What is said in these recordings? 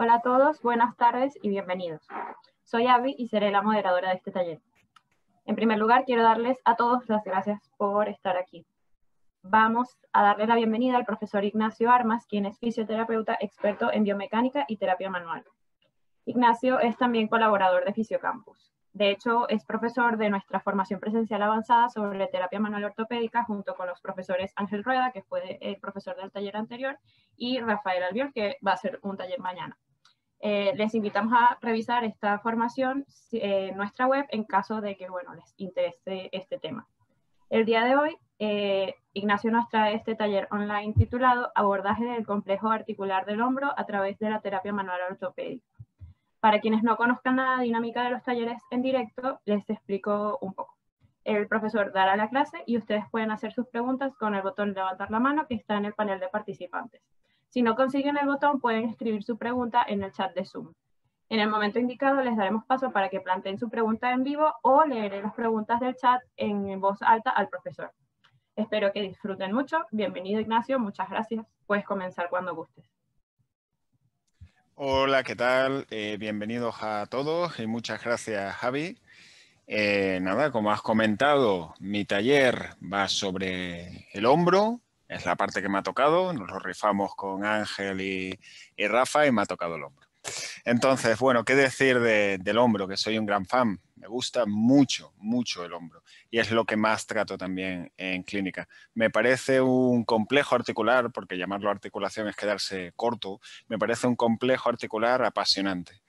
Hola a todos, buenas tardes y bienvenidos. Soy Abby y seré la moderadora de este taller. En primer lugar, quiero darles a todos las gracias por estar aquí. Vamos a darle la bienvenida al profesor Ignacio Armas, quien es fisioterapeuta experto en biomecánica y terapia manual. Ignacio es también colaborador de Fisiocampus. De hecho, es profesor de nuestra formación presencial avanzada sobre terapia manual ortopédica junto con los profesores Ángel Rueda, que fue el profesor del taller anterior, y Rafael Albiol, que va a ser un taller mañana. Eh, les invitamos a revisar esta formación en eh, nuestra web en caso de que bueno, les interese este tema. El día de hoy, eh, Ignacio nos trae este taller online titulado Abordaje del complejo articular del hombro a través de la terapia manual ortopédica. Para quienes no conozcan la dinámica de los talleres en directo, les explico un poco. El profesor dará la clase y ustedes pueden hacer sus preguntas con el botón levantar la mano que está en el panel de participantes. Si no consiguen el botón, pueden escribir su pregunta en el chat de Zoom. En el momento indicado les daremos paso para que planteen su pregunta en vivo o leeré las preguntas del chat en voz alta al profesor. Espero que disfruten mucho. Bienvenido Ignacio, muchas gracias. Puedes comenzar cuando gustes. Hola, ¿qué tal? Eh, bienvenidos a todos y muchas gracias Javi. Eh, nada, como has comentado, mi taller va sobre el hombro, es la parte que me ha tocado, nos lo rifamos con Ángel y, Rafa y me ha tocado el hombro. Entonces, bueno, ¿qué decir del hombro? Que soy un gran fan, me gusta mucho, mucho el hombro y es lo que más trato también en clínica. Me parece un complejo articular, porque llamarlo articulación es quedarse corto, me parece un complejo articular apasionante.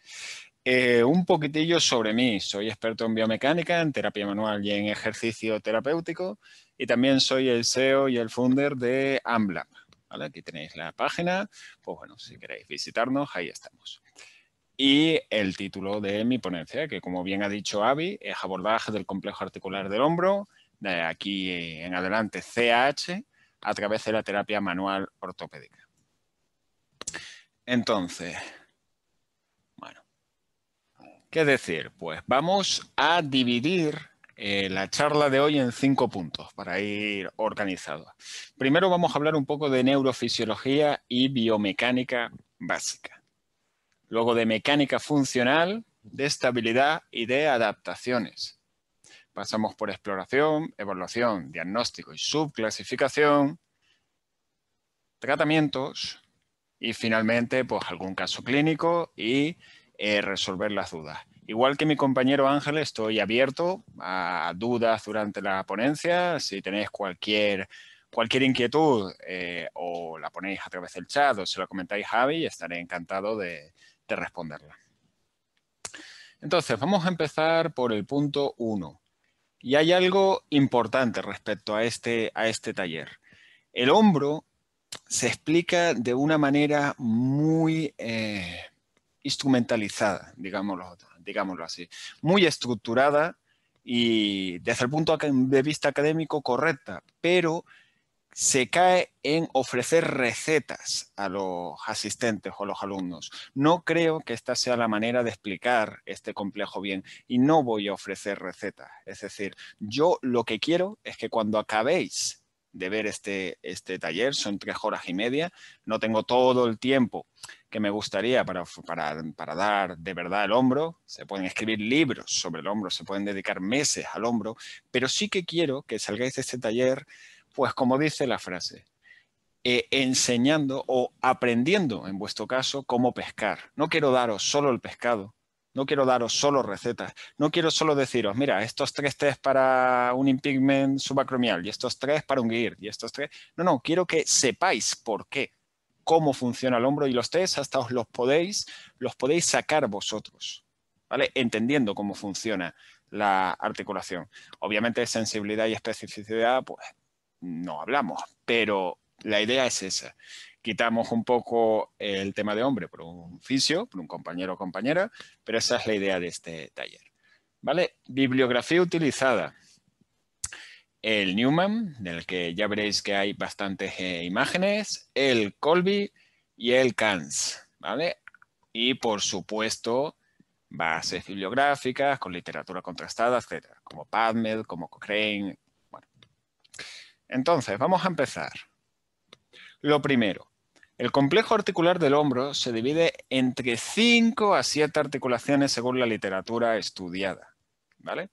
Eh, un poquitillo sobre mí. Soy experto en biomecánica, en terapia manual y en ejercicio terapéutico. Y también soy el CEO y el founder de AMBLAB. Aquí tenéis la página. Pues bueno, si queréis visitarnos, ahí estamos. Y el título de mi ponencia, que como bien ha dicho Avi, es abordaje del complejo articular del hombro, de aquí en adelante CAH, a través de la terapia manual ortopédica. Entonces, ¿Qué decir? Pues vamos a dividir eh, la charla de hoy en cinco puntos para ir organizado. Primero vamos a hablar un poco de neurofisiología y biomecánica básica. Luego de mecánica funcional, de estabilidad y de adaptaciones. Pasamos por exploración, evaluación, diagnóstico y subclasificación, tratamientos y finalmente pues algún caso clínico y eh, resolver las dudas. Igual que mi compañero Ángel, estoy abierto a dudas durante la ponencia. Si tenéis cualquier, cualquier inquietud eh, o la ponéis a través del chat o se la comentáis a Javi, estaré encantado de, responderla. Entonces, vamos a empezar por el punto 1. Y hay algo importante respecto a este, a este taller. El hombro se explica de una manera muy, eh, instrumentalizada, digámoslo, digámoslo así, muy estructurada y desde el punto de vista académico correcta, pero se cae en ofrecer recetas a los asistentes o a los alumnos. No creo que esta sea la manera de explicar este complejo bien y no voy a ofrecer recetas. Es decir, yo lo que quiero es que cuando acabéis de ver este, este taller, son tres horas y media, no tengo todo el tiempo que me gustaría para, dar de verdad el hombro, se pueden escribir libros sobre el hombro, se pueden dedicar meses al hombro, pero sí que quiero que salgáis de este taller, pues como dice la frase, eh, enseñando o aprendiendo, en vuestro caso, cómo pescar. No quiero daros solo el pescado, no quiero daros solo recetas. No quiero solo deciros, mira, estos tres test para un impigment subacromial y estos tres para un gear y estos tres. No, no, quiero que sepáis por qué, cómo funciona el hombro y los test, hasta os los podéis, los podéis sacar vosotros, ¿vale? Entendiendo cómo funciona la articulación. Obviamente sensibilidad y especificidad, pues no hablamos, pero la idea es esa. Quitamos un poco el tema de hombre por un Oficio por un compañero o compañera, pero esa es la idea de este taller. ¿Vale? Bibliografía utilizada. El Newman, del que ya veréis que hay bastantes eh, imágenes, el Colby y el Kans, ¿vale? Y por supuesto, bases bibliográficas con literatura contrastada, etcétera, como PubMed, como Cochrane. Bueno. Entonces, vamos a empezar. Lo primero, el complejo articular del hombro se divide entre 5 a 7 articulaciones según la literatura estudiada. ¿vale?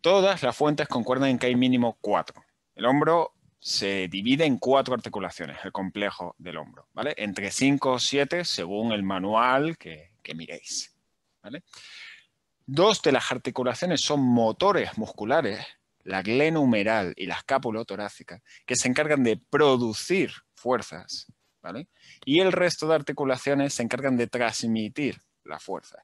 Todas las fuentes concuerdan en que hay mínimo 4. El hombro se divide en 4 articulaciones, el complejo del hombro, ¿vale? entre 5 o 7 según el manual que, miréis. Dos de las articulaciones son motores musculares, la glenumeral y la escápula torácica, que se encargan de producir fuerzas, ¿vale? Y el resto de articulaciones se encargan de transmitir la fuerza.